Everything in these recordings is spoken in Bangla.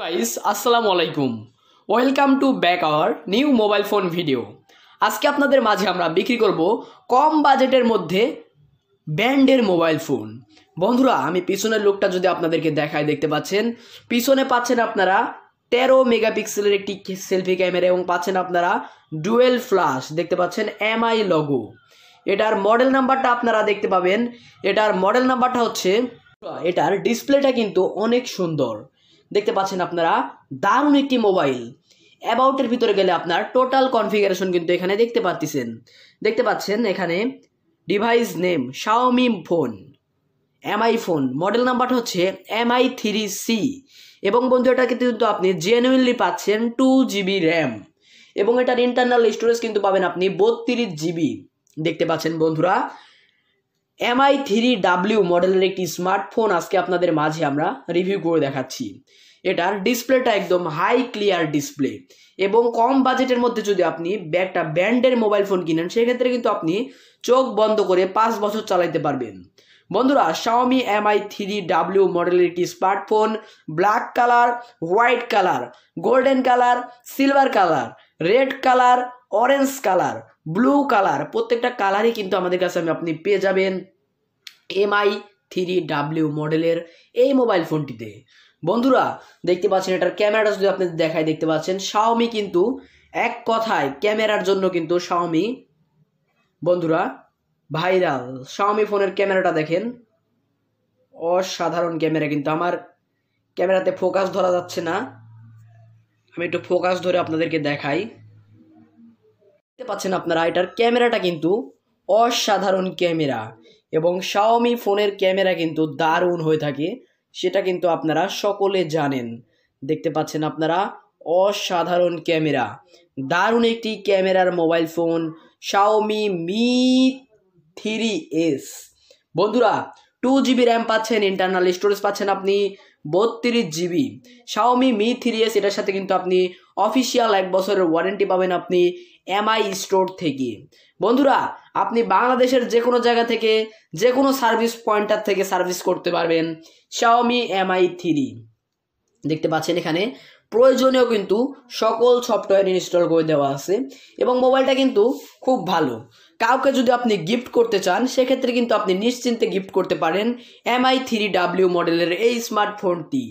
গাইস আসসালামু আলাইকুম welcome to back our new mobile phone video আজকে আপনাদের মাঝে আমরা বিক্রি করব কম বাজেটের মধ্যে ব্র্যান্ডের মোবাইল ফোন বন্ধুরা আমি পিছনের লোকটা যদি আপনাদেরকে দেখায় দেখতে পাচ্ছেন পিছনে পাচ্ছেন আপনারা তেরো মেগাপিক্সেলের একটি সেলফি ক্যামেরা এবং পাচ্ছেন আপনারা ডুয়েল ফ্লাশ দেখতে পাচ্ছেন এমআই লগো এটার মডেল নাম্বারটা আপনারা দেখতে পাবেন এটার মডেল নাম্বারটা হচ্ছে এটার ডিসপ্লেটা কিন্তু অনেক সুন্দর দেখতে পাচ্ছেন আপনারা দারুণ একটি মোবাইল অ্যাবাউটের ভিতরে গেলে আপনার টোটাল কনফিগারেশন কিন্তু এখানে দেখতে পাচ্ছেন দেখতে পাচ্ছেন এখানে device name Xiaomi phone MI phone model নাম্বারটা হচ্ছে এমআই থ্রি সি এবং বন্ধু এটা কিন্তু আপনি জেনুইনলি পাচ্ছেন টু জিবি র্যাম এবং এটার ইন্টারনাল স্টোরেজ কিন্তু পাবেন আপনি বত্রিশ জিবি দেখতে পাচ্ছেন বন্ধুরা এমআই থ্রি ডাব্লিউ মডেলের একটি স্মার্টফোন আজকে আপনাদের মাঝে আমরা রিভিউ করে দেখাচ্ছি এটার ডিসপ্লেটা একদম হাই ক্লিয়ার ডিসপ্লে এবং কম বাজেটের মধ্যে যদি আপনি একটা ব্র্যান্ডের মোবাইল ফোন কিনেন সেক্ষেত্রে কিন্তু আপনি চোখ বন্ধ করে পাঁচ বছর চালাইতে পারবেন বন্ধুরা শাওমি এমআই থ্রি ডাব্লিউ মডেলের একটি smartphone black colour white colour golden colour silver colour red colour orange colour blue colour প্রত্যেকটা কালারই কিন্তু আমাদের কাছে আমি আপনি পেয়ে যাবেন এমআই থ্রি ডাব্লিউ মডেলের এই মোবাইল ফোনটিতে বন্ধুরা দেখতে পাচ্ছেন এটার ক্যামেরাটা যদি আপনি দেখায় দেখতে পাচ্ছেন শাওমি কিন্তু এক কথায় ক্যামেরার জন্য কিন্তু শাওমি বন্ধুরা ভাইরাল শাওমি ফোনের ক্যামেরাটা দেখেন অসাধারণ ক্যামেরা কিন্তু আমার ক্যামেরাতে ফোকাস ধরা যাচ্ছে না আমি একটু ফোকাস ধরে আপনাদেরকে দেখাই দেখতে পাচ্ছেন আপনারা এটার ক্যামেরাটা কিন্তু অসাধারণ ক্যামেরা এবং শাওমি ফোনের ক্যামেরা কিন্তু দারুণ হয়ে থাকে সেটা কিন্তু আপনারা সকলে জানেন দেখতে পাচ্ছেন আপনারা অসাধারণ ক্যামেরা দারুণ একটি ক্যামেরার mobile phone Xiaomi Mi three S বন্ধুরা টু জিবি র্যাম পাচ্ছেন ইন্টারনাল স্টোরেজ পাচ্ছেন আপনি বত্রিশ GB Xiaomi Mi three S এটার সাথে কিন্তু আপনি অফিসিয়াল এক বছরের ওয়ারেন্টি পাবেন আপনি এমআই স্টোর থেকে বন্ধুরা আপনি বাংলাদেশের যে কোনো জায়গা থেকে যে কোনো সার্ভিস পয়েন্টার থেকে সার্ভিস করতে পারবেন শাওমি এমআই থ্রি দেখতে পাচ্ছেন এখানে প্রয়োজনীয় কিন্তু সকল সফটওয়্যার ইনস্টল করে দেওয়া আছে এবং মোবাইলটা কিন্তু খুব ভালো কাউকে যদি আপনি গিফট করতে চান সেক্ষেত্রে কিন্তু আপনি নিশ্চিন্তে গিফট করতে পারেন এমআই থ্রি ডাব্লিউ মডেলের এই স্মার্টফোনটি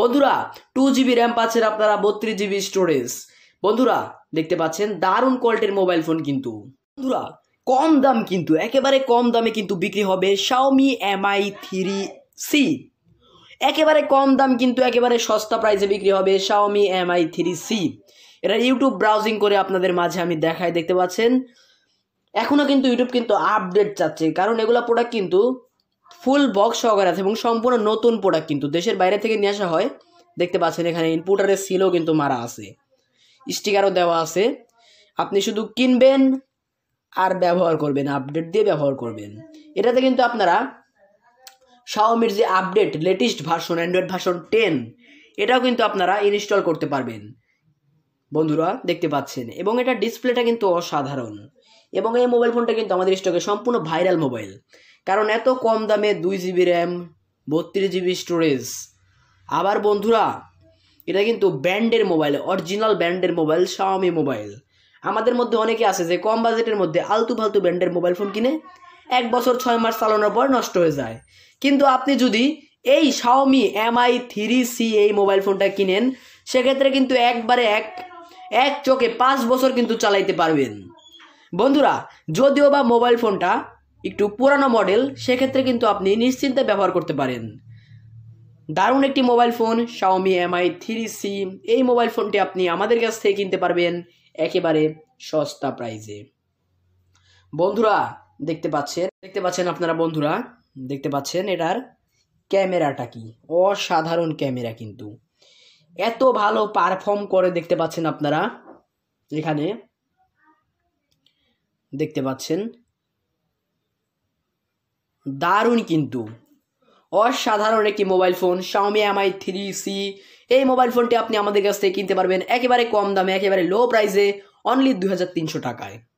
বন্ধুরা টু জিবি র্যাম পাচ্ছেন আপনারা বত্রিশ জিবি স্টোরেজ বন্ধুরা দেখতে পাচ্ছেন দারুণ কোয়ালিটির মোবাইল ফোন কিন্তু বন্ধুরা কম দাম কিন্তু একেবারে কম দামে কিন্তু বিক্রি হবে শাওমি এমআই থ্রি সি একেবারে কম দাম কিন্তু একেবারে সস্তা প্রাইসে বিক্রি হবে শাওমি এমআই থ্রি সি এটা ইউটিউব ব্রাউজিং করে আপনাদের মাঝে আমি দেখাই দেখতে পাচ্ছেন এখনও কিন্তু ইউটিউব কিন্তু আপডেট চাচ্ছে কারণ এগুলো প্রোডাক্ট কিন্তু ফুল বক্স সহকারে আছে এবং সম্পূর্ণ নতুন প্রোডাক্ট কিন্তু দেশের বাইরে থেকে নিয়ে আসা হয় দেখতে পাচ্ছেন এখানে ইনপুটারের সিলও কিন্তু মারা আছে স্টিকারও দেওয়া আছে আপনি শুধু কিনবেন আর ব্যবহার করবেন আপডেট দিয়ে ব্যবহার করবেন এটাতে কিন্তু আপনারা শাওমির যে update latest version Android version ten এটাও কিন্তু আপনারা ইনস্টল করতে পারবেন বন্ধুরা দেখতে পাচ্ছেন এবং এটা ডিসপ্লেটা কিন্তু অসাধারণ এবং এই মোবাইল ফোনটা কিন্তু আমাদের স্টকে সম্পূর্ণ ভাইরাল মোবাইল কারণ এত কম দামে দুই জিবি র্যাম বত্রিশ জিবি স্টোরেজ আবার বন্ধুরা এটা কিন্তু ব্র্যান্ডের মোবাইল অরিজিনাল ব্র্যান্ডের মোবাইল শাওমি মোবাইল আমাদের মধ্যে অনেকে আছে যে কম বাজেটের মধ্যে আলতু ফালতু ব্র্যান্ডের মোবাইল ফোন কিনে এক বছর ছয় মাস চালানোর পর নষ্ট হয়ে যায় কিন্তু আপনি যদি এই শাওমি এমআই থ্রি সি এই মোবাইল ফোনটা কিনেন সেক্ষেত্রে কিন্তু একবারে এক এক চোখে পাঁচ বছর কিন্তু চালাইতে পারবেন বন্ধুরা যদিও বা মোবাইল ফোনটা একটু পুরানো মডেল সেক্ষেত্রে কিন্তু আপনি নিশ্চিন্তে ব্যবহার করতে পারেন দারুণ একটি mobile phone Xiaomi MI three C এই মোবাইল ফোনটি আপনি আমাদের কাছ থেকে কিনতে পারবেন একেবারে সস্তা প্রাইজে বন্ধুরা দেখতে পাচ্ছেন দেখতে পাচ্ছেন আপনারা বন্ধুরা দেখতে পাচ্ছেন এটার ক্যামেরাটা কি অসাধারণ ক্যামেরা কিন্তু এত ভালো পারফর্ম করে দেখতে পাচ্ছেন আপনারা এখানে দেখতে পাচ্ছেন দারুণ কিন্তু অসাধারণ একটি mobile phone Xiaomi MI three C এই মোবাইল ফোনটি আপনি আমাদের কাছ থেকে কিনতে পারবেন একেবারে কম দামে একেবারে লো প্রাইসে অনলি দুই টাকায়